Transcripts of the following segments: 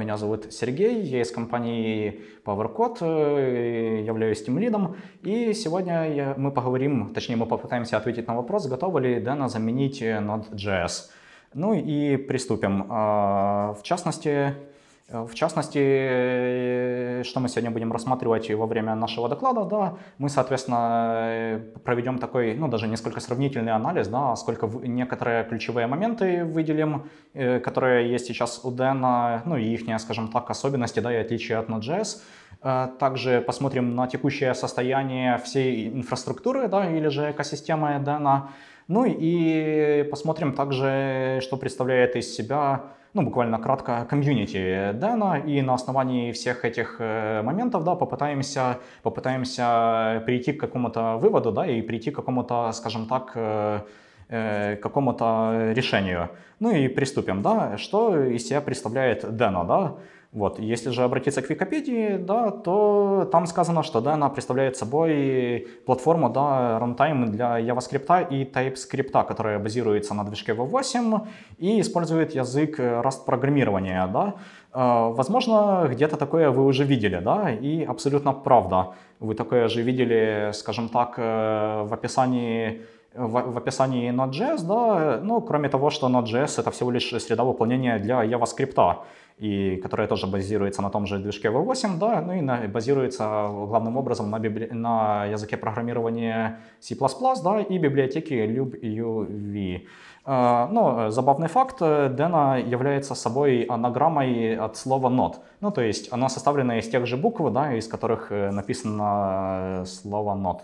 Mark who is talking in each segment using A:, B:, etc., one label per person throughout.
A: Меня зовут Сергей, я из компании PowerCode, э, являюсь тем лидом. И сегодня я, мы поговорим, точнее мы попытаемся ответить на вопрос, готовы ли Deno заменить Node.js. Ну и приступим. А, в частности, Э, в частности, э, что мы сегодня будем рассматривать во время нашего доклада, да, мы, соответственно, э, проведем такой, ну, даже несколько сравнительный анализ, да, сколько в, некоторые ключевые моменты выделим, э, которые есть сейчас у Дэна, ну, и их, скажем так, особенности, да, и отличия от Node.js. Также посмотрим на текущее состояние всей инфраструктуры, да, или же экосистемы Дэна. Ну и посмотрим также, что представляет из себя ну, буквально кратко, комьюнити Дэна, и на основании всех этих э, моментов, да, попытаемся, попытаемся прийти к какому-то выводу, да, и прийти к какому-то, скажем так, э, э, какому-то решению. Ну и приступим, да, что из себя представляет Дэна, да, вот. Если же обратиться к Википедии, да, то там сказано, что да, она представляет собой платформу да, Runtime для JavaScript и TypeScript, которая базируется на движке V8 и использует язык Rust-программирования. Да. Э, возможно, где-то такое вы уже видели, да, и абсолютно правда. Вы такое же видели, скажем так, э, в описании в, в описании Node.js, да, ну, кроме того, что Node.js это всего лишь среда выполнения для JavaScript, и которая тоже базируется на том же движке V8, да, ну и на, базируется главным образом на, библи... на языке программирования C++, да, и библиотеке LubeUV. Э, ну, забавный факт, Dena является собой анаграммой от слова not. Ну, то есть она составлена из тех же букв, да, из которых э, написано э, слово not.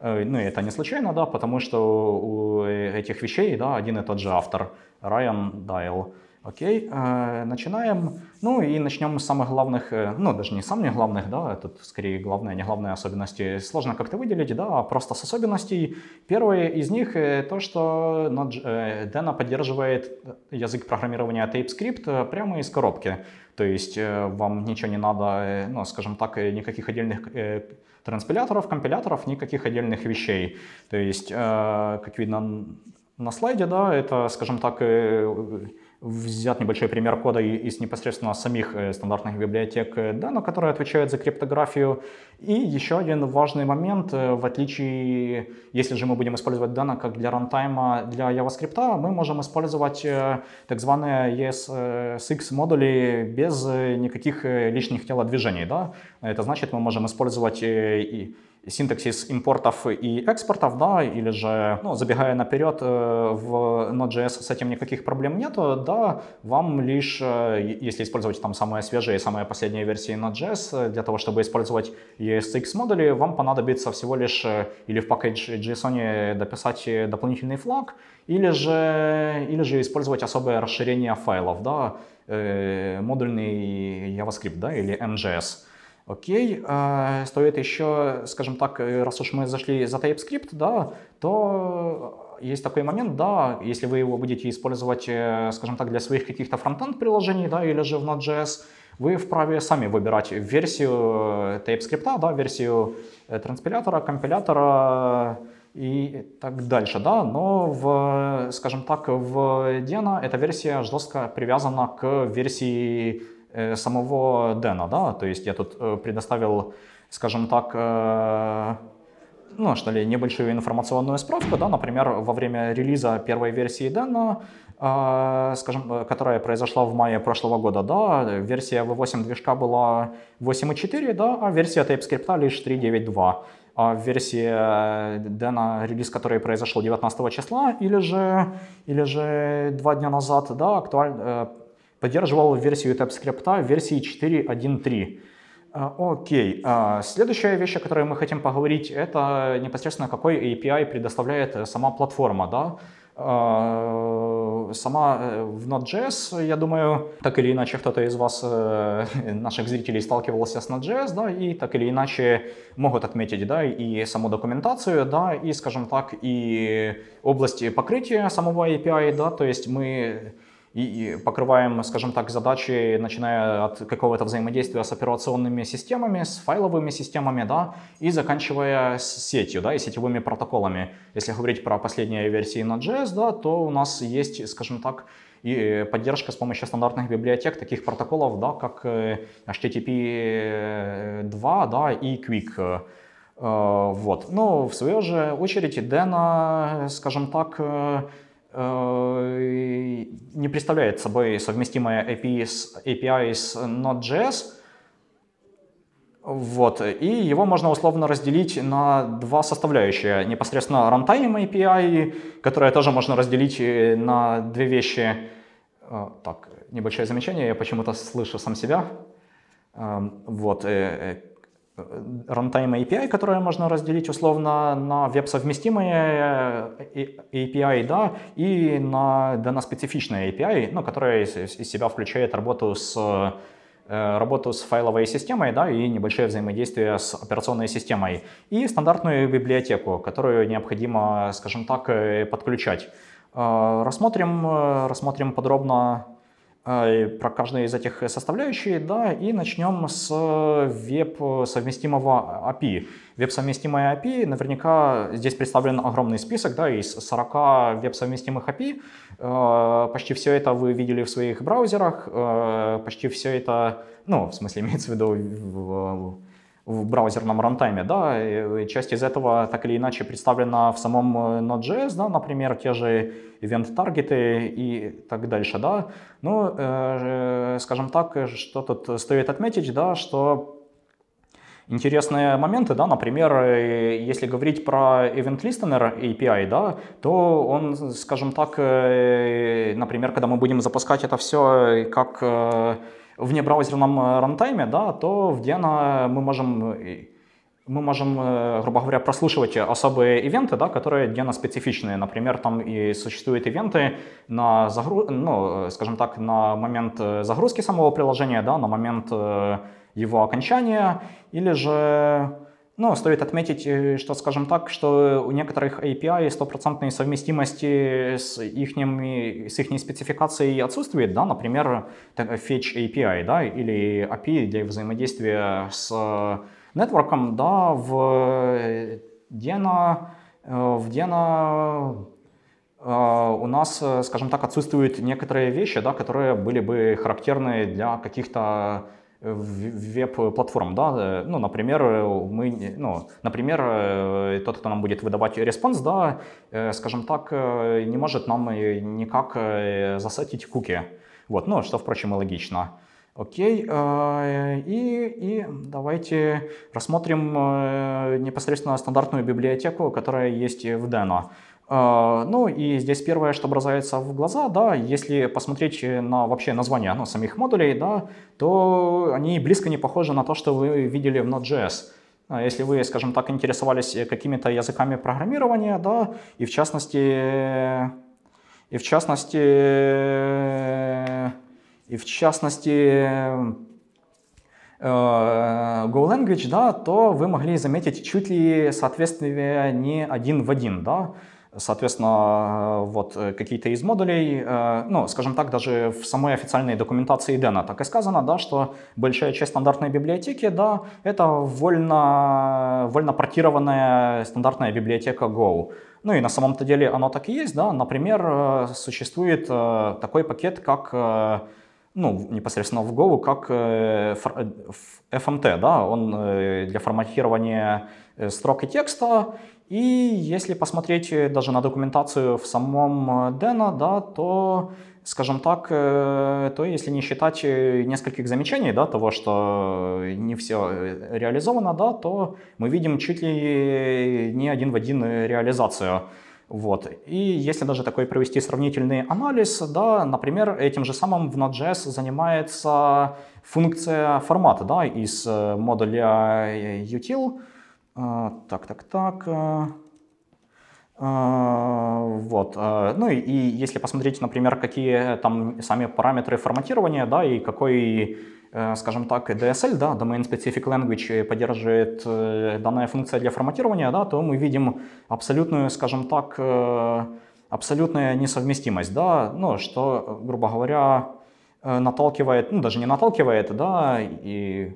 A: Э, ну, это не случайно, да, потому что у э, этих вещей, да, один и тот же автор, Райан Дайл. Окей, э, начинаем. Ну и начнем с самых главных, ну даже не самых главных, да, а тут скорее главные, не главные а особенности. Сложно как-то выделить, да, а просто с особенностей. Первое из них то, что э, Дэна поддерживает язык программирования TypeScript прямо из коробки. То есть вам ничего не надо, ну скажем так, никаких отдельных транспиляторов, компиляторов, никаких отдельных вещей. То есть, э, как видно на слайде, да, это, скажем так, э, взят небольшой пример кода из непосредственно самих э, стандартных библиотек Deno, э, которые отвечают за криптографию. И еще один важный момент, э, в отличие, если же мы будем использовать Deno как для рантайма для JavaScript, мы можем использовать так званые ESX модули без никаких лишних телодвижений. Да? Это значит, мы можем использовать и синтаксис импортов и экспортов, да, или же, ну, забегая наперед, э, в Node.js с этим никаких проблем нет, да, вам лишь, э, если использовать там самые свежие и самые последние версии Node.js, э, для того, чтобы использовать ESX модули, вам понадобится всего лишь или в package.json дописать дополнительный флаг, или же, или же использовать особое расширение файлов, да, модульный JavaScript, да, или MJS. Окей, стоит еще, скажем так, раз уж мы зашли за TypeScript, да, то есть такой момент, да, если вы его будете использовать, скажем так, для своих каких-то фронтенд приложений, да, или же в Node.js, вы вправе сами выбирать версию TypeScript, да, версию транспилятора, компилятора, и так дальше, да, но, в, скажем так, в Dena эта версия жестко привязана к версии самого Дэна, да, то есть я тут предоставил, скажем так, ну, что ли, небольшую информационную справку, да, например, во время релиза первой версии Дэна, а, скажем, э, которая произошла в мае прошлого года, да, версия V8 движка была 8.4, да, а версия TypeScript лишь 3.9.2. А версия Дэна, релиз который произошел 19 числа, или же, или же два дня назад, да, актуаль, э, поддерживал версию TypeScript в версии 4.1.3. А, окей. А, следующая вещь, о которой мы хотим поговорить, это непосредственно какой API предоставляет сама платформа, да? А, сама э, в Node.js, я думаю, так или иначе кто-то из вас, э, наших зрителей, сталкивался с Node.js, да, и так или иначе могут отметить, да, и саму документацию, да, и, скажем так, и области покрытия самого API, да, то есть мы и, покрываем, скажем так, задачи, начиная от какого-то взаимодействия с операционными системами, с файловыми системами, да, и заканчивая с сетью, да, и сетевыми протоколами. Если говорить про последние версии на JS, да, то у нас есть, скажем так, и поддержка с помощью стандартных библиотек таких протоколов, да, как э, HTTP 2, э, да, и Quick. Э, вот. Но в свою же очередь Дэна, скажем так, Э, не представляет собой совместимое API с, API с Node.js. Вот. И его можно условно разделить на два составляющие. Непосредственно runtime API, которое тоже можно разделить э, на две вещи. Э, так, небольшое замечание, я почему-то слышу сам себя. Эм, вот. Э, рантайм API, которые можно разделить условно на веб-совместимые э, API, да, и на DNS-специфичные API, ну, которые из, из себя включают работу с э, работу с файловой системой да, и небольшое взаимодействие с операционной системой. И стандартную библиотеку, которую необходимо, скажем так, подключать. Рассмотрим, рассмотрим подробно а, про каждую из этих составляющих, да, и начнем с э, веб-совместимого э, API. А Веб-совместимая API, наверняка здесь представлен огромный список, да, из 40 веб-совместимых API, а э, почти все это вы видели в своих браузерах, почти все это, ну, в смысле, имеется в виду в браузерном рантайме, да, и часть из этого так или иначе представлена в самом э, Node.js, да, например, те же event-таргеты и так дальше, да. Ну, э, э, скажем так, что тут стоит отметить, да, что интересные моменты, да, например, э, если говорить про Event Listener API, да, то он, скажем так, например, когда мы будем запускать это все как вне браузерном э, рантайме, да, то в Диана мы можем э, мы можем, э, грубо говоря, прослушивать особые ивенты, да, которые Диана специфичные. Например, там и существуют ивенты на загру... ну, скажем так, на момент загрузки самого приложения, да, на момент его окончания, или же но ну, стоит отметить, э, что, скажем так, что у некоторых API стопроцентной совместимости с, ихними, с их спецификацией отсутствует, да, например, Fetch API, да, или API для взаимодействия с э, нетворком, да, в Dena, в Dena у нас, э, скажем так, отсутствуют некоторые вещи, да, которые были бы характерны для каких-то веб-платформ, да, э, ну, например, мы, ну, например, э, тот, кто нам будет выдавать респонс, да, э, скажем так, не может нам никак засетить куки, вот, ну, что, впрочем, и логично. Окей, и, и давайте рассмотрим непосредственно стандартную библиотеку, которая есть в Deno. А, ну и здесь первое, что бросается в глаза, да, если посмотреть э, на вообще название ну, самих модулей, да, то они близко не похожи на то, что вы видели в Node.js. А если вы, скажем так, интересовались э, какими-то языками программирования, да, и в частности, э, и в частности, и в частности, Go-language, да, то вы могли заметить чуть ли соответствие не один в один, да. Соответственно, э, вот э, какие-то из модулей, э, ну, скажем так, даже в самой официальной документации Дэна так и сказано, да, что большая часть стандартной библиотеки, да, это вольно, вольно портированная стандартная библиотека Go. Ну и на самом-то деле оно так и есть, да. Например, существует такой пакет, как ну, непосредственно в Go, как FMT, да, он для форматирования Э, строк и текста. И если посмотреть э, даже на документацию в самом э, Дэна, да, то, скажем так, то если не считать нескольких замечаний, да, того, что не все реализовано, да, то мы видим чуть ли не один в один реализацию. Вот. И если даже такой провести сравнительный анализ, да, например, этим же самым в Node.js занимается функция формата да, из модуля util, а, так, так, так. А, а, вот. ну и, и если посмотреть, например, какие э, там сами параметры форматирования, да, и какой э, скажем так, DSL, да, Domain Specific Language, поддерживает э, данная функция для форматирования, да, то мы видим абсолютную, скажем так, абсолютная несовместимость, да, ну, что, грубо говоря, наталкивает, ну, даже не наталкивает, да, и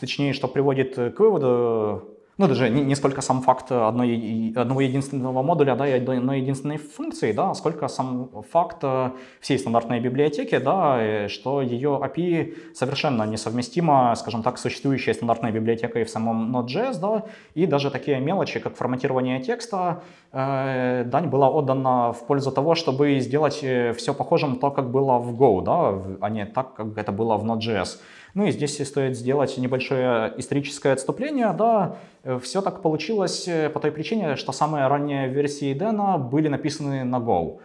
A: точнее, что приводит к выводу, ну, даже не, не сколько сам факт одной, одного единственного модуля, да, и одной единственной функции, да, а сколько сам факт э, всей стандартной библиотеки, да, что ее API совершенно несовместима, скажем так, с существующей стандартной библиотекой в самом Node.js, да, и даже такие мелочи, как форматирование текста, э, дань была отдана в пользу того, чтобы сделать э, все похожим то, как было в Go, да, а не так, как это было в Node.js. Ну и здесь стоит сделать небольшое историческое отступление. Да, э, все так получилось э, по той причине, что самые ранние версии Дэна были написаны на Go.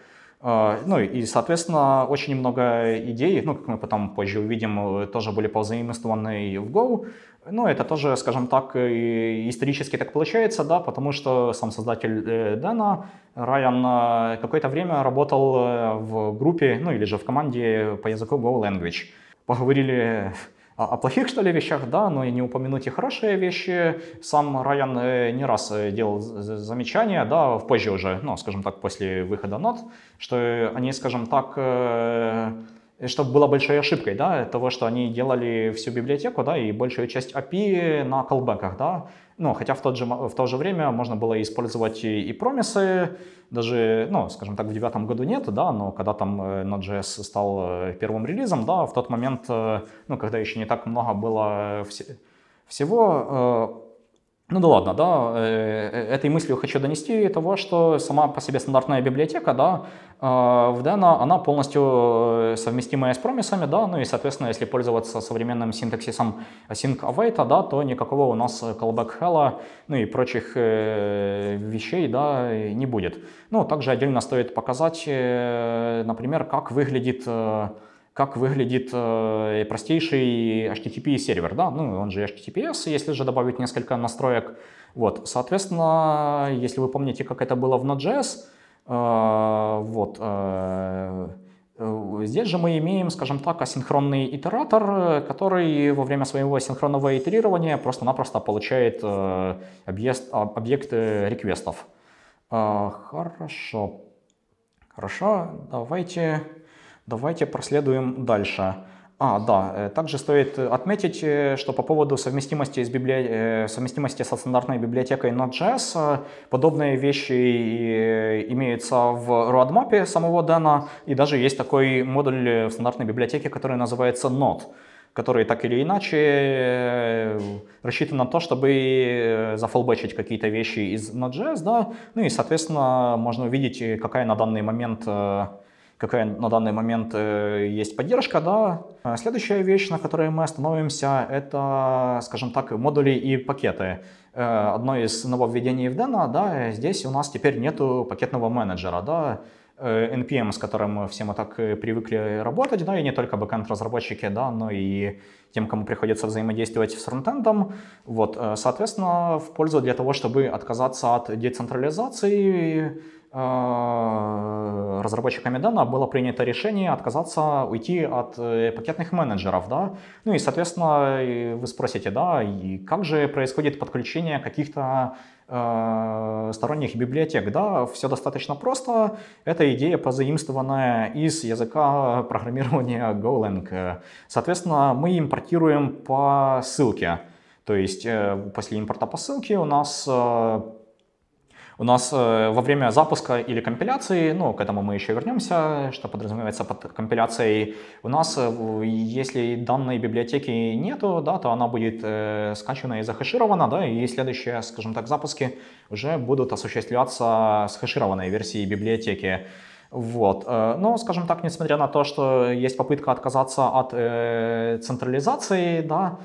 A: Э, ну и, соответственно, очень много идей, ну, как мы потом позже увидим, тоже были повзаимствованы в Go. Ну, это тоже, скажем так, исторически так получается, да, потому что сам создатель Дэна, Райан, какое-то время работал в группе, ну, или же в команде по языку Go Language. Поговорили о плохих, что ли, вещах, да, но и не упомянуть и хорошие вещи. Сам Райан э, не раз э, делал замечания, да, в позже уже, ну, скажем так, после выхода нот, что они, скажем так, э, что было большой ошибкой, да, того, что они делали всю библиотеку, да, и большую часть API на колбеках, да, ну, хотя в, тот же, в то же время можно было использовать и, и промисы, даже, ну, скажем так, в девятом году нет, да, но когда там э, Node.js стал э, первым релизом, да, в тот момент, э, ну, когда еще не так много было вс всего, ну да ладно, да, э, э, этой мыслью хочу донести того, что сама по себе стандартная библиотека, да, э, в Deno, она полностью совместимая с промисами, да, ну и, соответственно, если пользоваться современным синтаксисом async await, да, то никакого у нас callback hell, ну и прочих вещей, да, не будет. Ну, также отдельно стоит показать, например, как выглядит как выглядит э, простейший HTTP сервер, да, ну он же HTTPS, если же добавить несколько настроек. Вот, соответственно, если вы помните, как это было в Node.js, э, вот, э, э Здесь же мы имеем, скажем так, асинхронный итератор, который во время своего асинхронного итерирования просто-напросто получает э, объект, объект реквестов. Э, хорошо. Хорошо, давайте... Давайте проследуем дальше. А, да, э, также стоит э, отметить, э, что по поводу совместимости с, библи... совместимости со стандартной библиотекой Node.js подобные вещи имеются в roadmap самого Дэна, и даже есть такой модуль в стандартной библиотеке, который называется Node который так или иначе рассчитан на то, чтобы зафолбачить какие-то вещи из Node.js, да, ну и, соответственно, можно увидеть, какая на данный момент какая на данный момент э, есть поддержка. Да. Э, следующая вещь, на которой мы остановимся, это, скажем так, модули и пакеты. Э, одно из нововведений Evdena, да, здесь у нас теперь нету пакетного менеджера, да, NPM, с которым все мы так привыкли работать, да, и не только бэкэнд-разработчики, да, но и тем, кому приходится взаимодействовать с фронтендом. Вот, соответственно, в пользу для того, чтобы отказаться от децентрализации, Э, разработчиками Дэна было принято решение отказаться, уйти от э, пакетных менеджеров, да. Ну и, соответственно, вы спросите, да, и как же происходит подключение каких-то э, сторонних библиотек, да, все достаточно просто. Эта идея позаимствованная из языка программирования Golang. Соответственно, мы импортируем по ссылке. То есть после импорта по ссылке у нас у нас э, во время запуска или компиляции, ну, к этому мы еще вернемся, что подразумевается под компиляцией, у нас, э, если данной библиотеки нету, да, то она будет э, скачана и захеширована, да, и следующие, скажем так, запуски уже будут осуществляться с хешированной версией библиотеки. Вот. Э, но, скажем так, несмотря на то, что есть попытка отказаться от э, централизации, да,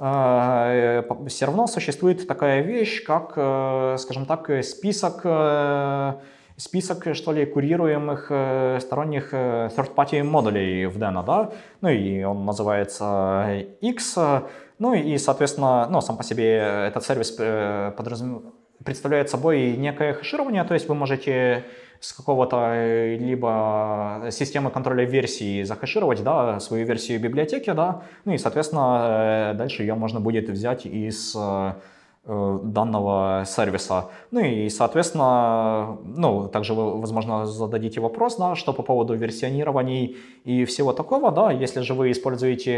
A: а, э, все равно существует такая вещь, как, э, скажем так, список, э, список, что ли, курируемых сторонних third-party модулей в Deno, да, ну и он называется X, ну и, соответственно, ну, сам по себе этот сервис подразум... представляет собой некое хеширование, то есть вы можете с какого-то э, либо системы контроля версии захешировать да, свою версию библиотеки, да, ну и, соответственно, э, дальше ее можно будет взять из Э, данного сервиса. Ну и, соответственно, ну, также вы, возможно, зададите вопрос, да, что по поводу версионирований и всего такого, да, если же вы используете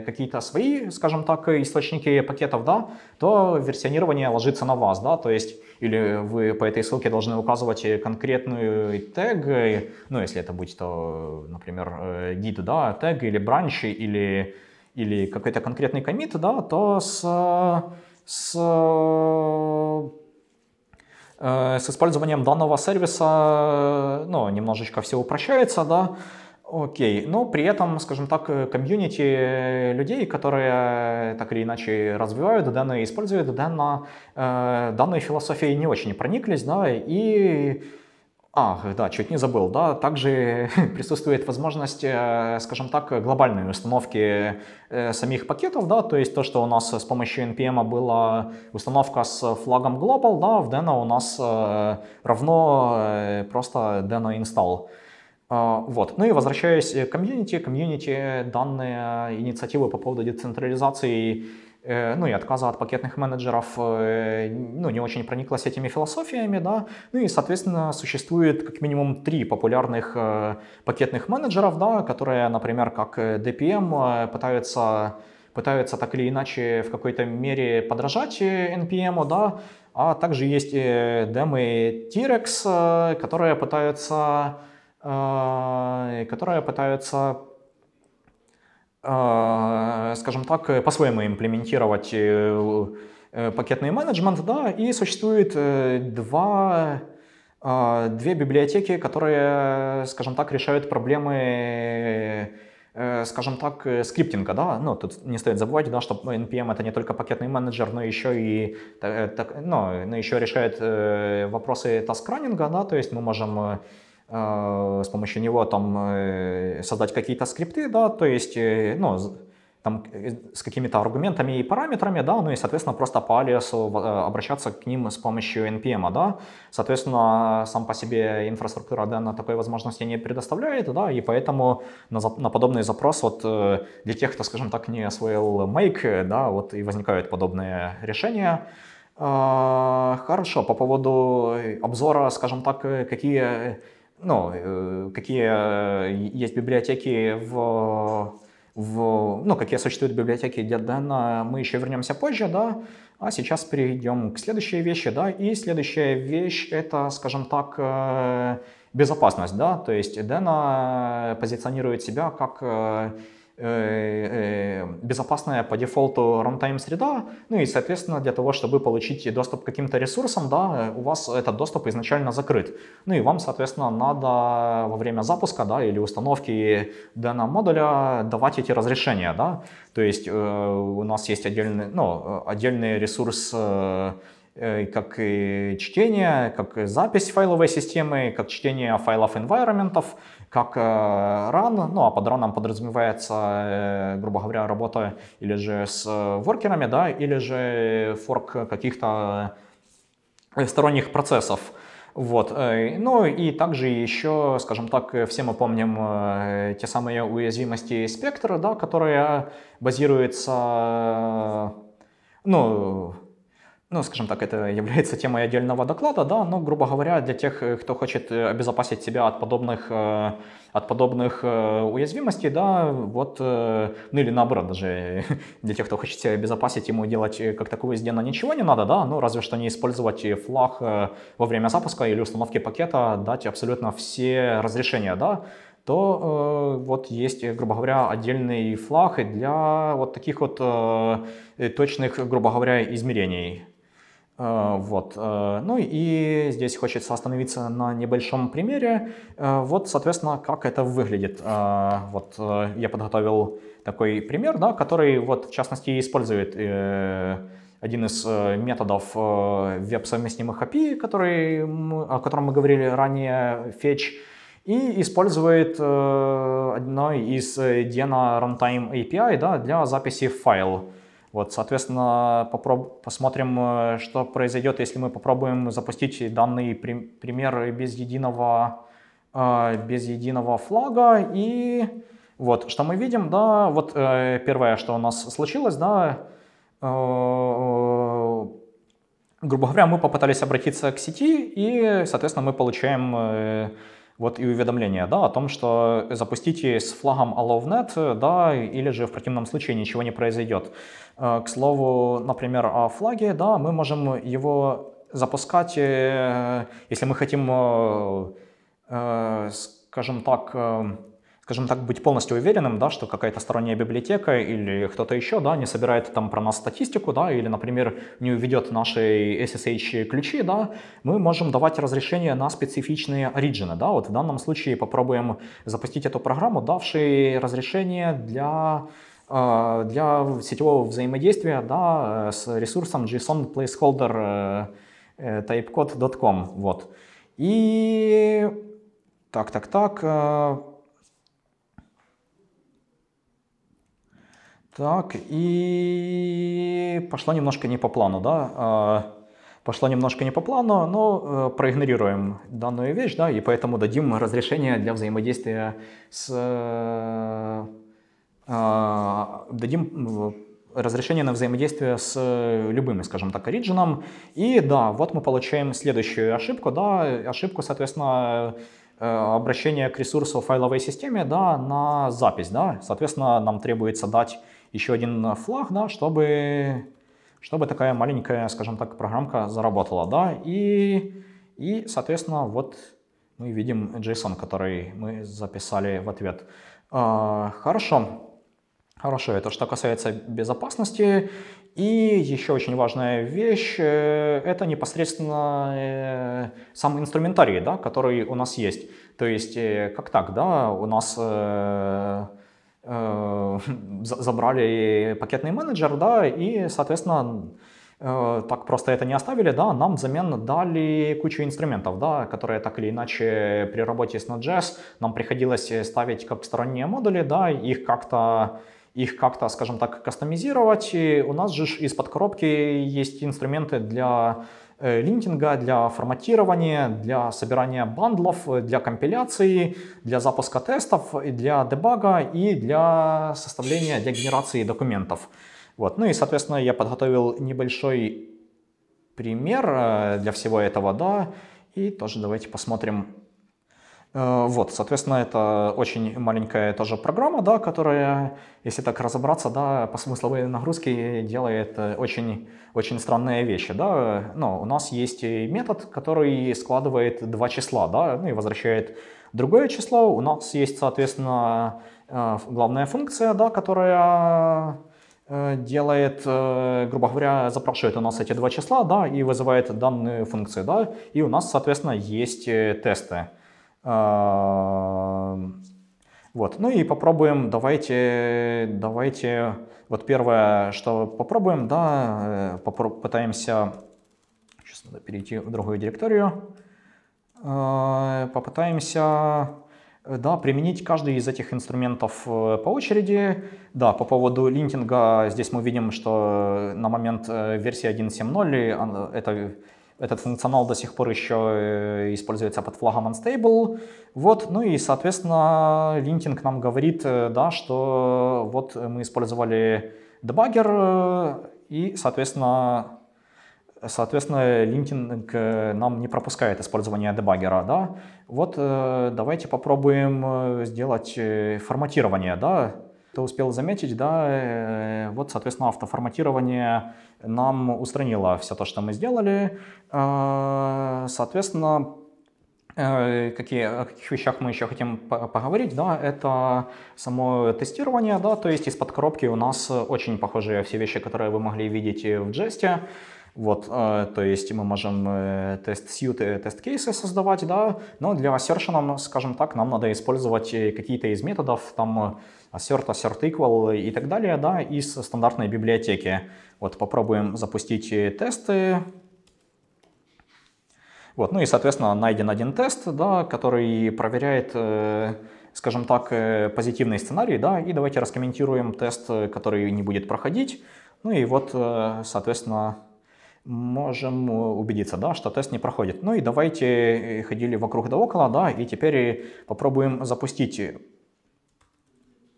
A: э, какие-то свои, скажем так, источники пакетов, да, то версионирование ложится на вас, да, то есть или вы по этой ссылке должны указывать конкретную тег, ну, если это будет, то, например, э, гид, да, тег или бранч, или, или какой-то конкретный комит, да, то с с, э, э, с использованием данного сервиса э, ну, немножечко все упрощается, да, Окей, но при этом, скажем так, комьюнити людей, которые так или иначе развивают данные, используют данные, данные философии не очень прониклись, да, и а, да, чуть не забыл, да, также присутствует возможность, э, скажем так, глобальной установки э, самих пакетов, да, то есть то, что у нас с помощью NPM была установка с флагом global, да, в Deno у нас э, равно просто Deno install. А, вот. Ну и возвращаясь к комьюнити, комьюнити данные инициативы по поводу децентрализации Э, ну и отказа от пакетных менеджеров, э, ну, не очень прониклась этими философиями, да, ну и, соответственно, существует как минимум три популярных э, пакетных менеджеров, да, которые, например, как DPM пытаются пытаются так или иначе в какой-то мере подражать NPM, да, а также есть демы T-Rex, которые пытаются, которые пытаются а, скажем так, э, по-своему имплементировать э, э, пакетный менеджмент, да, и существует два, а, две библиотеки, которые, скажем так, решают проблемы скажем так, скриптинга, да, ну, тут не стоит забывать, да, что NPM это не только пакетный менеджер, но еще и, так, ну, но еще решает вопросы таскранинга, да, то есть мы можем Э, с помощью него там э, создать какие-то скрипты, да, то есть, э, ну, там, с какими-то аргументами и параметрами, да, ну и, соответственно, просто по alias обращаться к ним с помощью NPM, да. Соответственно, сам по себе инфраструктура данной такой возможности не предоставляет, да, и поэтому на, на подобный запрос вот для тех, кто, скажем так, не освоил Make, да, вот и возникают подобные решения. Хорошо, по поводу обзора, скажем так, какие ну, э, какие э, есть библиотеки в, в, ну, какие существуют библиотеки для Дэна, мы еще вернемся позже, да, а сейчас перейдем к следующей вещи, да, и следующая вещь это, скажем так, э, безопасность, да, то есть Дэна позиционирует себя как Э, э, безопасная по дефолту runtime среда, ну и, соответственно, для того, чтобы получить доступ к каким-то ресурсам, да, у вас этот доступ изначально закрыт. Ну и вам, соответственно, надо во время запуска, да, или установки данного модуля давать эти разрешения, да, то есть э, у нас есть отдельный, ну, отдельный ресурс как и чтение, как запись файловой системы, как чтение файлов environment, как э, ран, ну а под раном подразумевается, э, грубо говоря, работа или же с э, воркерами, да, или же форк каких-то сторонних процессов. Вот. Ну и также еще, скажем так, все мы помним те самые уязвимости спектра, да, которые базируются ну, ну, скажем так, это является темой отдельного доклада, да, но, грубо говоря, для тех, э, кто хочет э, обезопасить себя от подобных, э, от подобных уязвимостей, да, вот, ну или наоборот, даже для тех, кто хочет себя обезопасить, ему делать как такую сделано ничего не надо, да, ну разве что не использовать флаг во время запуска или установки пакета, дать абсолютно все разрешения, да, то э, вот есть, грубо говоря, отдельный флаг для вот таких вот э, точных, грубо говоря, измерений. Э, вот. Э, ну и здесь хочется остановиться на небольшом примере. Э, вот, соответственно, как это выглядит. Вот я подготовил такой пример, да, который, вот, в частности, использует один из методов веб-совместимых API, который, о котором мы говорили ранее, Fetch, и использует одной из Dena Runtime API да, для записи файла. Вот, соответственно, попроб... посмотрим, э, что произойдет, если мы попробуем запустить данный при... пример без единого, э, без единого флага. И вот, что мы видим, да, вот э, первое, что у нас случилось, да, э, э грубо говоря, мы попытались обратиться к сети, и, соответственно, мы получаем э, вот и уведомление, да, о том, что запустите с флагом AllowNet, да, или же в противном случае ничего не произойдет. Э, к слову, например, о флаге, да, мы можем его запускать, э, если мы хотим, э, скажем так, скажем так, быть полностью уверенным, да, что какая-то сторонняя библиотека или кто-то еще, да, не собирает там про нас статистику, да, или, например, не уведет наши SSH-ключи, да, мы можем давать разрешение на специфичные риджины, да, вот в данном случае попробуем запустить эту программу, давшие разрешение для э, для сетевого взаимодействия да, э, с ресурсом JSON placeholder э, typecode.com. Вот. И так, так, так. Так, и пошла немножко не по плану, да? А, пошла немножко не по плану, но э, проигнорируем данную вещь, да, и поэтому дадим разрешение для взаимодействия с... Э, а, дадим разрешение на взаимодействие с любым, скажем так, оригином. И да, вот мы получаем следующую ошибку, да, ошибку, соответственно, э, обращение к ресурсу файловой системе, да, на запись, да. Соответственно, нам требуется дать еще один э, флаг, да, чтобы, чтобы такая маленькая, скажем так, программка заработала. Да, и, и, соответственно, вот мы видим JSON, который мы записали в ответ. А, хорошо. Хорошо, это что касается безопасности. И еще очень важная вещь э, – это непосредственно э, сам инструментарий, да, который у нас есть. То есть, как так, да, у нас Э, забрали пакетный менеджер, да, и, соответственно, э, так просто это не оставили, да, нам взамен дали кучу инструментов, да, которые так или иначе при работе с Node.js нам приходилось э, ставить как сторонние модули, да, их как-то их как-то, скажем так, кастомизировать. И у нас же из-под коробки есть инструменты для Э, линтинга, для форматирования, для собирания бандлов, э, для компиляции, для запуска тестов, для дебага и для составления, для генерации документов. Вот. Ну и, соответственно, я подготовил небольшой пример э, для всего этого, да, и тоже давайте посмотрим, Э, вот, соответственно, это очень маленькая тоже программа, да, которая, если так разобраться, да, по смысловой нагрузке делает э, очень, очень странные вещи, да. Но у нас есть метод, который складывает два числа, да, ну и возвращает другое число. У нас есть, соответственно, э, главная функция, да, которая делает, грубо говоря, запрашивает у нас эти два числа, да, и вызывает данную функцию, да, и у нас, соответственно, есть тесты. А, вот. Ну и попробуем, давайте, давайте, вот первое, что попробуем, да, э, попытаемся, сейчас надо перейти в другую директорию, э, попытаемся э, да, применить каждый из этих инструментов по очереди. Да, по поводу линтинга, здесь мы видим, что на момент версии 1.7.0 это этот функционал до сих пор еще э, используется под флагом unstable. Вот, ну и, соответственно, линтинг нам говорит, э, да, что вот мы использовали дебаггер, э, и, соответственно, соответственно, линтинг нам не пропускает использование дебаггера, да. Вот давайте попробуем сделать форматирование, да, ты успел заметить, да, э, э, вот, соответственно, автоформатирование нам устранило все то, что мы сделали. Э, соответственно, Какие, о каких вещах мы еще хотим поговорить, да, это само тестирование, да, то есть из-под коробки у нас очень похожие все вещи, которые вы могли видеть в Jest. Вот, то есть мы можем тест-сьюты, тест-кейсы создавать, да, но для assertion, скажем так, нам надо использовать какие-то из методов, там, assert, assert equal и так далее, да, из стандартной библиотеки. Вот попробуем запустить тесты. Вот, ну и, соответственно, найден один тест, да, который проверяет, э, скажем так, э, позитивный сценарий, да, и давайте раскомментируем тест, который не будет проходить. Ну и вот, э, соответственно, можем убедиться, да, что тест не проходит. Ну и давайте ходили вокруг да около, да, и теперь попробуем запустить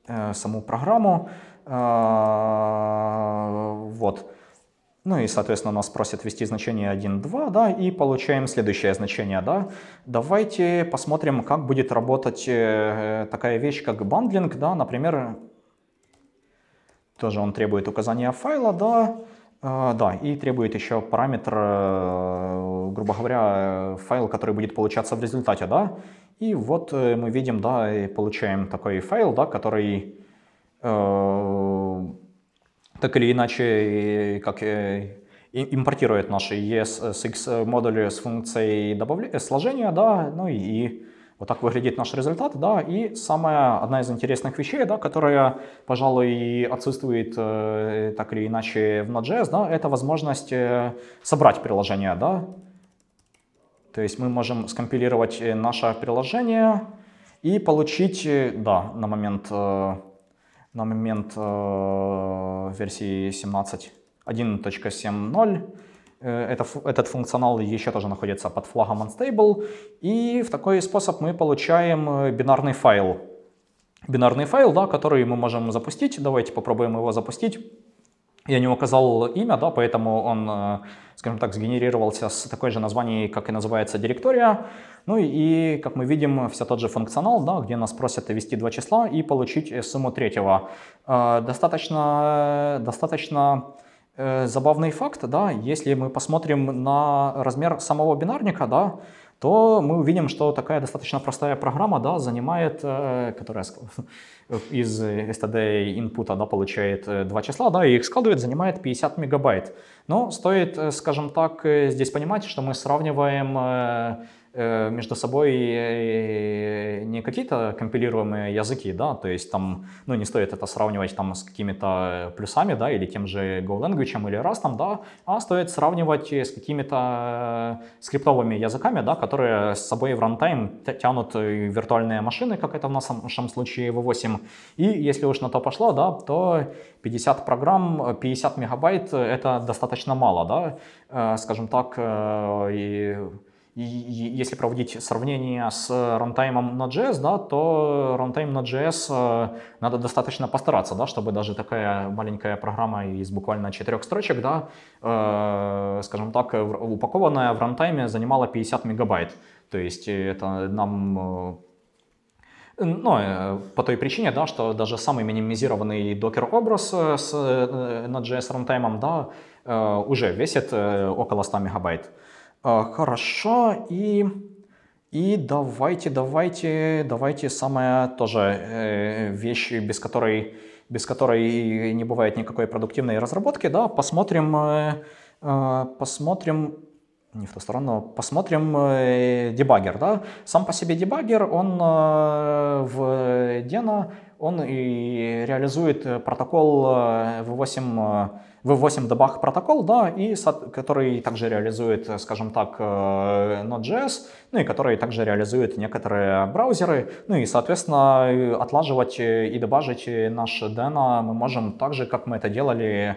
A: Э, саму программу. Э, вот. Ну и, соответственно, нас просят ввести значение 1, 2, да, и получаем следующее значение, да. Давайте посмотрим, как будет работать э, такая вещь, как бандлинг, да, например, тоже он требует указания файла, да, а, да, и требует еще параметр, э, грубо говоря, файл, который будет получаться в результате, да. И вот э, мы видим, да, и получаем такой файл, да, который э, так или иначе, как импортирует наши ESX модули с функцией добавления, сложения, да, ну и, и вот так выглядит наш результат, да, и самая одна из интересных вещей, да, которая, пожалуй, отсутствует э, так или иначе в Node.js, да, это возможность э, собрать приложение, да. То есть мы можем скомпилировать э, наше приложение и получить, э, да, на момент, э, на момент э, версии 17, 1.70, Э, это, этот функционал еще тоже находится под флагом unstable. И в такой способ мы получаем э, бинарный файл. Бинарный файл, да, который мы можем запустить. Давайте попробуем его запустить. Я не указал имя, да, поэтому он, э, скажем так, сгенерировался с такой же названием, как и называется директория. Ну и, как мы видим, все тот же функционал, да, где нас просят ввести два числа и получить сумму третьего. Достаточно, достаточно Э, Забавный факт, да, если мы посмотрим на размер самого бинарника, да, то мы увидим, что такая достаточно простая программа, да, занимает, э, которая из STD input, да, получает э, два числа, да, и их складывает, занимает 50 мегабайт. Но стоит, скажем так, здесь понимать, что мы сравниваем Э, между собой не какие-то компилируемые языки, да, то есть там, ну, не стоит это сравнивать там с какими-то плюсами, да, или тем же GoLanguage или Rust, да, а стоит сравнивать с какими-то э, скриптовыми языками, да, которые с собой в рантайм тянут виртуальные машины, как это в нашем случае в 8 и если уж на то пошло, да, то 50 программ, 50 мегабайт — это достаточно мало, да, э, скажем так, и и если проводить сравнение с рантаймом на JS, да, то рантайм на JS э, надо достаточно постараться, да, чтобы даже такая маленькая программа из буквально четырех строчек, да, э, скажем так, упакованная в рантайме занимала 50 мегабайт. То есть это нам э, ну, э, по той причине, да, что даже самый минимизированный докер-образ с Node.js рантаймом, да, уже весит около 100 мегабайт. А, хорошо, и, и давайте, давайте, давайте самая тоже э, вещь, без которой, без которой не бывает никакой продуктивной разработки, да, посмотрим, э, э, посмотрим не в ту сторону, посмотрим э, дебаггер, да, сам по себе дебагер он э, в дена он и реализует протокол э, V8 V8 дебаг протокол, да, и который также реализует, э, скажем так, э, Node.js, ну и который также реализует некоторые браузеры. Ну и, соответственно, отлаживать э, и дебажить наш Дэна мы можем так же, как мы это делали,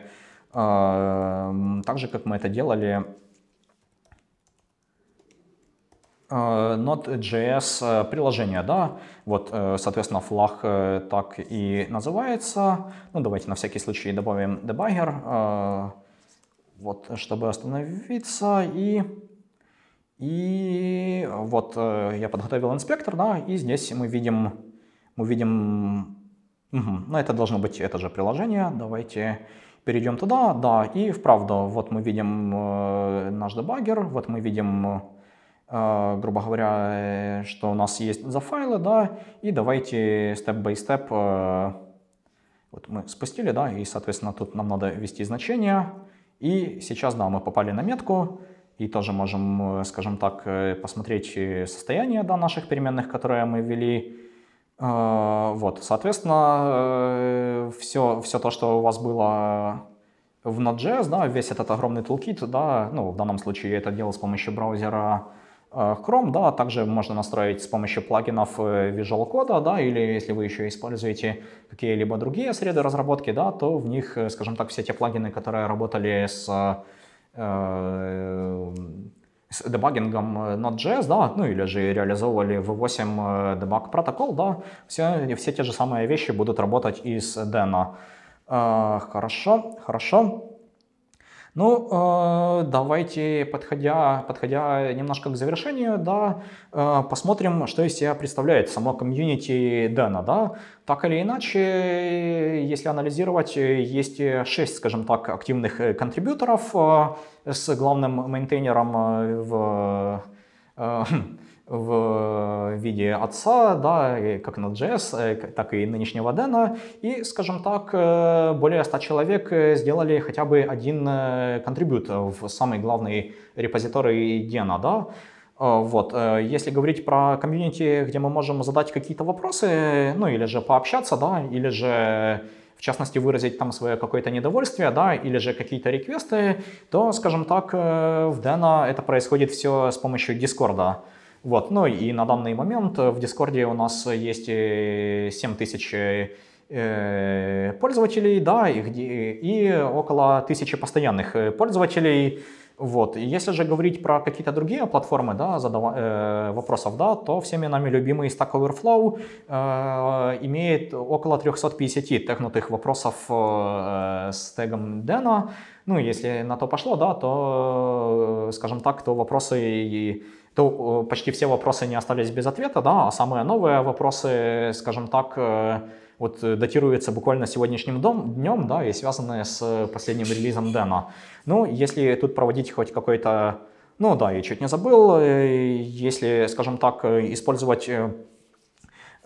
A: так же, как мы это делали Э, Node.js э, приложение, да, вот, э, соответственно, флаг так и называется. Ну, давайте на всякий случай добавим дебагер, вот, чтобы остановиться, и, и вот я подготовил инспектор, да, и здесь мы видим, мы видим, угу, ну, это должно быть это же приложение, давайте перейдем туда, да, и вправду, вот мы видим наш дебагер, вот мы видим а, грубо говоря, э, что у нас есть за файлы, да, и давайте степ-бай-степ, э, вот мы спустили, да, и, соответственно, тут нам надо ввести значение, и сейчас, да, мы попали на метку, и тоже можем, э, скажем так, посмотреть состояние да, наших переменных, которые мы ввели. Вот, соответственно, все, все то, что у вас было в Node.js, да, весь этот огромный toolkit, да, ну, в данном случае я это делал с помощью браузера Э, Chrome, да, также можно настроить с помощью плагинов э, Visual Code, да, или если вы еще используете какие-либо другие среды разработки, да, то в них, э, скажем так, все те плагины, которые работали с, э, с дебагингом Node.js, да, ну или же реализовывали V8 дебаг протокол, да, все, все те же самые вещи будут работать и с Deno. Э, хорошо, хорошо. Ну, э, давайте, подходя, подходя немножко к завершению, да, э, посмотрим, что из себя представляет само комьюнити Дэна, да. Так или иначе, если анализировать, есть 6, скажем так, активных э, контрибьюторов с главным мейнтейнером в... в э, виде отца, да, как на JS, э, так и нынешнего Дэна. И, скажем так, э, более 100 человек сделали хотя бы один контрибют в самый главный репозиторий Дена. Да? Вот. Если говорить про комьюнити, где мы можем задать какие-то вопросы, ну или же пообщаться, да, или же в частности, выразить там свое какое-то недовольствие, да, или же какие-то реквесты, то, скажем так, в Дэна это происходит все с помощью Дискорда. Вот. Ну и на данный момент э, в Дискорде у нас есть 7000 э, э, пользователей, да, и, и около тысячи постоянных пользователей. Вот. И если же говорить про какие-то другие платформы, да, задав э, вопросов, да, то всеми нами любимый Stack Overflow э, имеет около 350 тегнутых вопросов э, с тегом Дэна. Ну, если на то пошло, да, то, скажем так, то вопросы и то э, почти все вопросы не остались без ответа, да, а самые новые вопросы, скажем так, э, вот э, датируются буквально сегодняшним днем, да, и связаны с последним релизом Дэна. Ну, если тут проводить хоть какой-то, ну да, я чуть не забыл, если, скажем так, использовать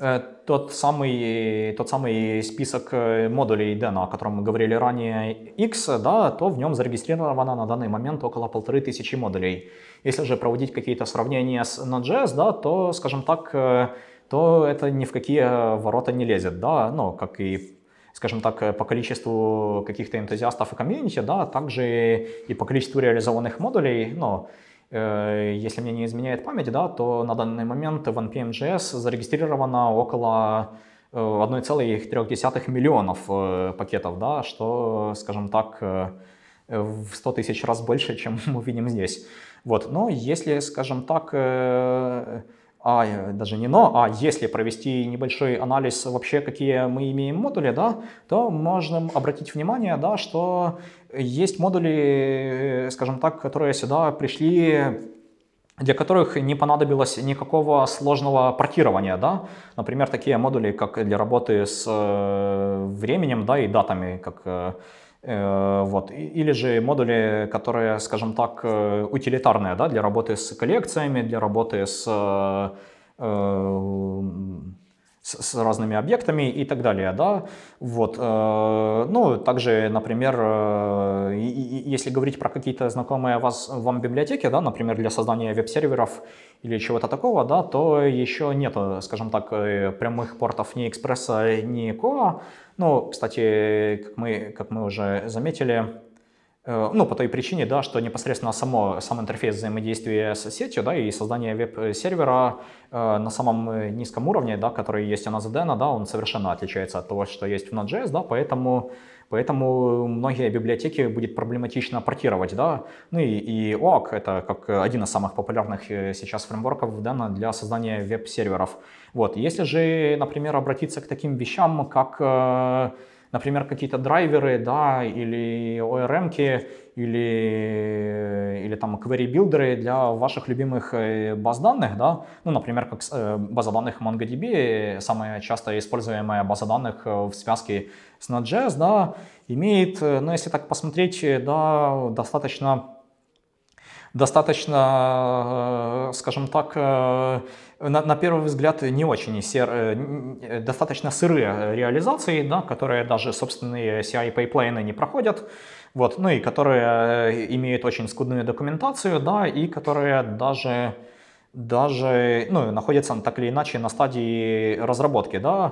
A: Э, тот самый, тот самый список э, модулей Дэна, о котором мы говорили ранее, X, да, то в нем зарегистрировано на данный момент около полторы тысячи модулей. Если же проводить какие-то сравнения с Node.js, да, то, скажем так, э, то это ни в какие ворота не лезет, да, ну, как и скажем так, по количеству каких-то энтузиастов и комьюнити, да, также и по количеству реализованных модулей, но ну, Э, если мне не изменяет память, да, то на данный момент в NPM.js зарегистрировано около 1,3 э, миллионов э, пакетов, да, что, скажем так, в 100 тысяч раз больше, чем мы видим здесь. Вот. Но если, скажем так, а э, даже не но, а если провести небольшой анализ вообще, какие мы имеем модули, да, то можно обратить внимание, да, что есть модули, э, скажем так, которые сюда пришли для которых не понадобилось никакого сложного портирования, да, например, такие модули, как для работы с э, временем, да, и датами, как Э, вот. Или же модули, которые, скажем так, э, утилитарные да, для работы с коллекциями, для работы с, э, с разными объектами и так далее. Да? Вот. Ну, также, например, если говорить про какие-то знакомые вас, вам библиотеки, да, например, для создания веб-серверов или чего-то такого, да, то еще нет, скажем так, прямых портов ни экспресса, ни коа. Ну, кстати, как мы, как мы уже заметили, Э, ну, по той причине, да, что непосредственно само, сам интерфейс взаимодействия с сетью, да, и создание веб-сервера э, на самом э, низком уровне, да, который есть у нас в Deno, да, он совершенно отличается от того, что есть в Node.js, да, поэтому, поэтому многие библиотеки будет проблематично портировать, да. Ну и, и OAC — это как один из самых популярных э, сейчас фреймворков в Deno для создания веб-серверов. Вот, если же, например, обратиться к таким вещам, как... Э, Например, какие-то драйверы, да, или ORM, или, или там query билдеры для ваших любимых э, баз данных, да, ну, например, как э, база данных MongoDB, самая часто используемая база данных э, в связке с Node.js, да, имеет, ну, если так посмотреть, да, достаточно достаточно, скажем так, на, на первый взгляд не очень сер, э, э, достаточно сырые э, реализации, да, которые даже собственные CI пайплайны не проходят, вот, ну и которые имеют очень скудную документацию, да, и которые даже даже ну, находятся так или иначе на стадии разработки, да,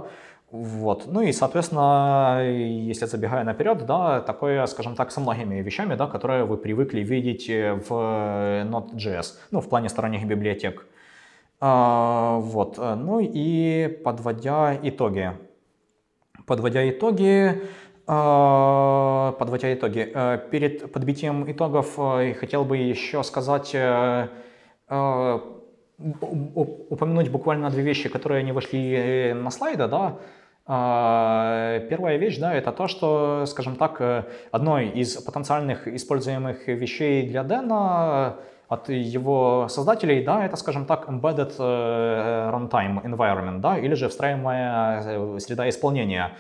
A: вот. Ну и, соответственно, если забегая наперед, да, такое, скажем так, со многими вещами, да, которые вы привыкли видеть в Node.js, ну, в плане сторонних библиотек. А, вот. Э, ну и подводя итоги. Подводя итоги, а, подводя итоги. Э, перед подбитием итогов э, хотел бы еще сказать, упомянуть буквально две вещи, которые не вышли на слайды, да, а, Первая вещь, да, это то, что, скажем так, одной из потенциальных используемых вещей для Дэна от его создателей, да, это, скажем так, embedded э, э, runtime environment, да, или же встраиваемая э, среда исполнения.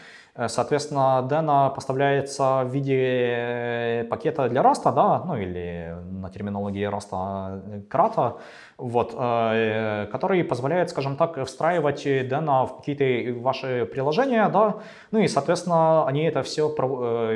A: Соответственно, Дэна поставляется в виде пакета для раста, да, ну или на терминологии раста крата, вот, который позволяет, скажем так, встраивать Дэна в какие-то ваши приложения, да, ну и, соответственно, они это все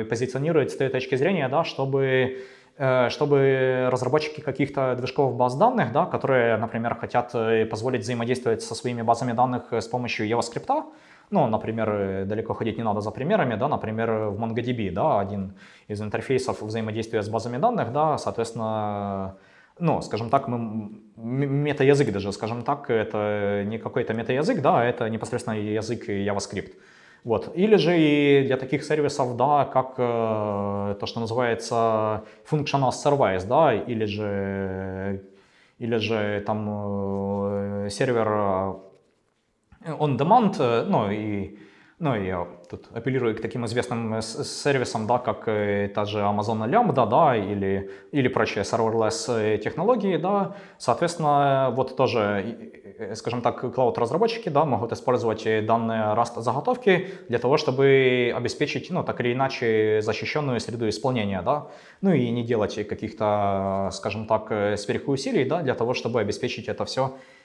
A: позиционируют с той точки зрения, да, чтобы Э, чтобы разработчики каких-то движков баз данных, да, которые, например, хотят э, позволить взаимодействовать со своими базами данных э, с помощью JavaScript, ну, например, далеко ходить не надо за примерами, да, например, в MongoDB, да, один из интерфейсов взаимодействия с базами данных, да, соответственно, ну, скажем так, мы, метаязык даже, скажем так, это не какой-то метаязык, да, а это непосредственно язык JavaScript. Вот. Или же и для таких сервисов, да, как э, то, что называется Functional Service, да, или же, или же там э, сервер э, on-demand, э, ну и ну, я тут апеллирую к таким известным э, сервисам, да, как э, та же Amazon Lambda, да, или, или прочие serverless э, технологии, да. Соответственно, вот тоже, скажем так, клауд-разработчики, да, могут использовать данные Rust-заготовки для того, чтобы обеспечить, ну, так или иначе, защищенную среду исполнения, да. Ну, и не делать каких-то, скажем так, сверхусилий, да, для того, чтобы обеспечить это все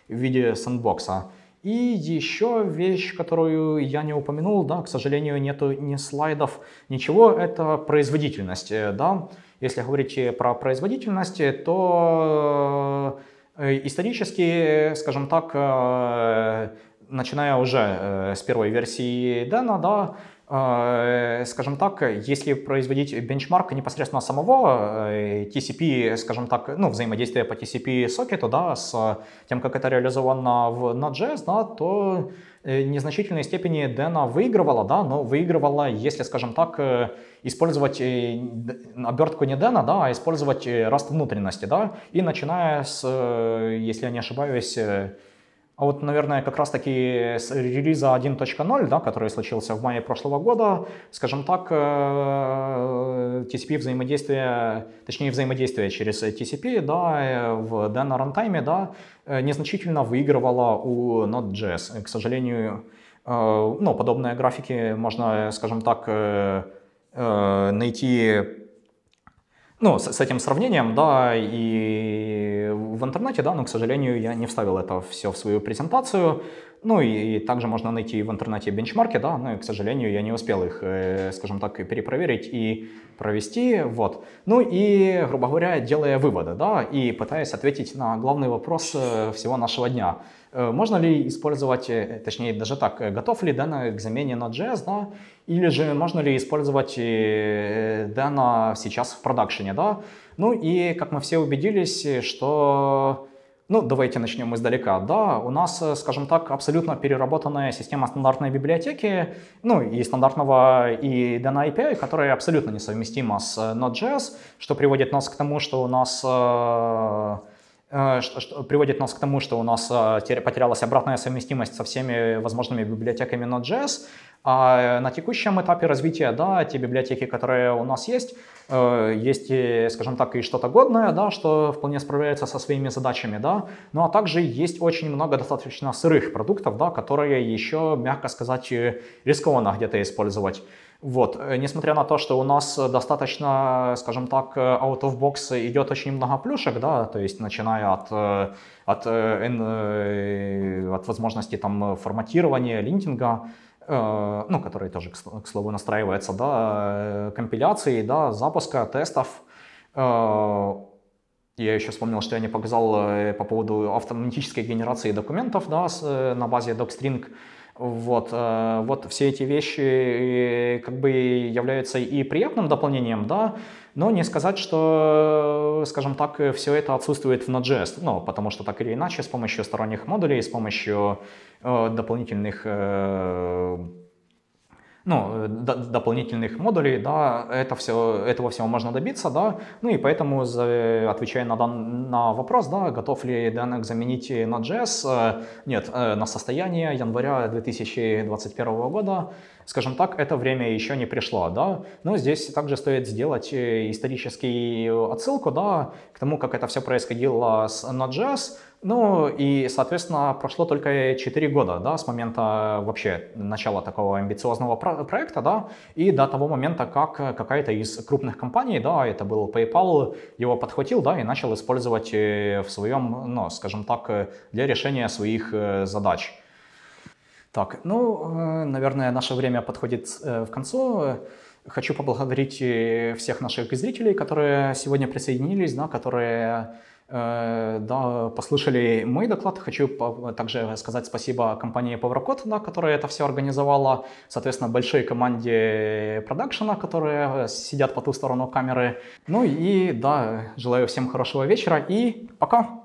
A: в виде сэндбокса. И еще вещь, которую я не упомянул, да, к сожалению, нету ни слайдов, ничего, это производительность, э, да. Если говорить э, про производительность, то э, исторически, скажем так, начиная уже с первой версии Дэна, да, Э, скажем так, если производить бенчмарк непосредственно самого TCP, э, скажем так, ну, взаимодействия по TCP-сокету, да, с тем, как это реализовано в Node.js, да, то э, незначительной степени Дэна выигрывала, да, но выигрывала, если, скажем так, использовать обертку не Дэна, да, а использовать раст внутренности, да, и начиная с, если я не ошибаюсь, а вот, наверное, как раз-таки с релиза 1.0, да, который случился в мае прошлого года, скажем так, TCP э, взаимодействие, точнее взаимодействие через TCP да, э, в данном рантайме да, э, незначительно выигрывало у Node.js. К сожалению, ну, подобные графики можно, скажем так, найти ну, с этим сравнением, да, и в интернете, да, но, к сожалению, я не вставил это все в свою презентацию. Ну и, и также можно найти в интернете бенчмарки, да, но, ну к сожалению, я не успел их, э, скажем так, перепроверить и провести, вот. Ну и, грубо говоря, делая выводы, да, и пытаясь ответить на главный вопрос э, всего нашего дня. Э, можно ли использовать, точнее, даже так, готов ли Deno к замене на JS, да, или же можно ли использовать Deno сейчас в продакшене, да, ну и, как мы все убедились, что... Ну, давайте начнем издалека. Да, у нас, э, скажем так, абсолютно переработанная система стандартной библиотеки, ну, и стандартного и DNA API, которая абсолютно несовместима с э, Node.js, что приводит нас к тому, что у нас э, Э, что, приводит нас к тому, что у нас э, потерялась обратная совместимость со всеми возможными библиотеками Node.js. А на текущем этапе развития, да, те библиотеки, которые у нас есть, э, есть, скажем так, и что-то годное, да, что вполне справляется со своими задачами, да. Ну а также есть очень много достаточно сырых продуктов, да, которые еще, мягко сказать, рискованно где-то использовать. Вот, э, несмотря на то, что у нас э, достаточно, э, скажем так, out of box идет очень много плюшек, да, то есть начиная от, от, от возможности там форматирования, линтинга, ну, который тоже, к слову, настраивается, да, компиляции, да, запуска, тестов, я еще вспомнил, что я не показал по поводу автоматической генерации документов да, на базе DocString. Вот, э, вот все эти вещи э, как бы являются и приятным дополнением, да, но не сказать, что, э, скажем так, все это отсутствует в Node.js, ну, потому что так или иначе с помощью сторонних модулей, с помощью э, дополнительных э, ну, э, дополнительных модулей, да, это все, этого всего можно добиться, да, ну и поэтому, отвечая на, дан, на вопрос, да, готов ли Danak заменить на JS, э, нет, э, на состояние января 2021 года скажем так, это время еще не пришло, да. Но здесь также стоит сделать э, исторический отсылку, да, к тому, как это все происходило с Node.js, ну и, соответственно, прошло только 4 года да, с момента вообще начала такого амбициозного про проекта да, и до того момента, как какая-то из крупных компаний, да, это был PayPal, его подхватил да, и начал использовать э, в своем, ну, скажем так, э, для решения своих задач. Так, ну, э, наверное, наше время подходит к э, концу. Хочу поблагодарить э, всех наших зрителей, которые сегодня присоединились, да, которые да, послушали мой доклад. Хочу также сказать спасибо компании PowerCode, да, которая это все организовала, соответственно, большой команде продакшена, которые сидят по ту сторону камеры. Ну и да, желаю всем хорошего вечера и пока!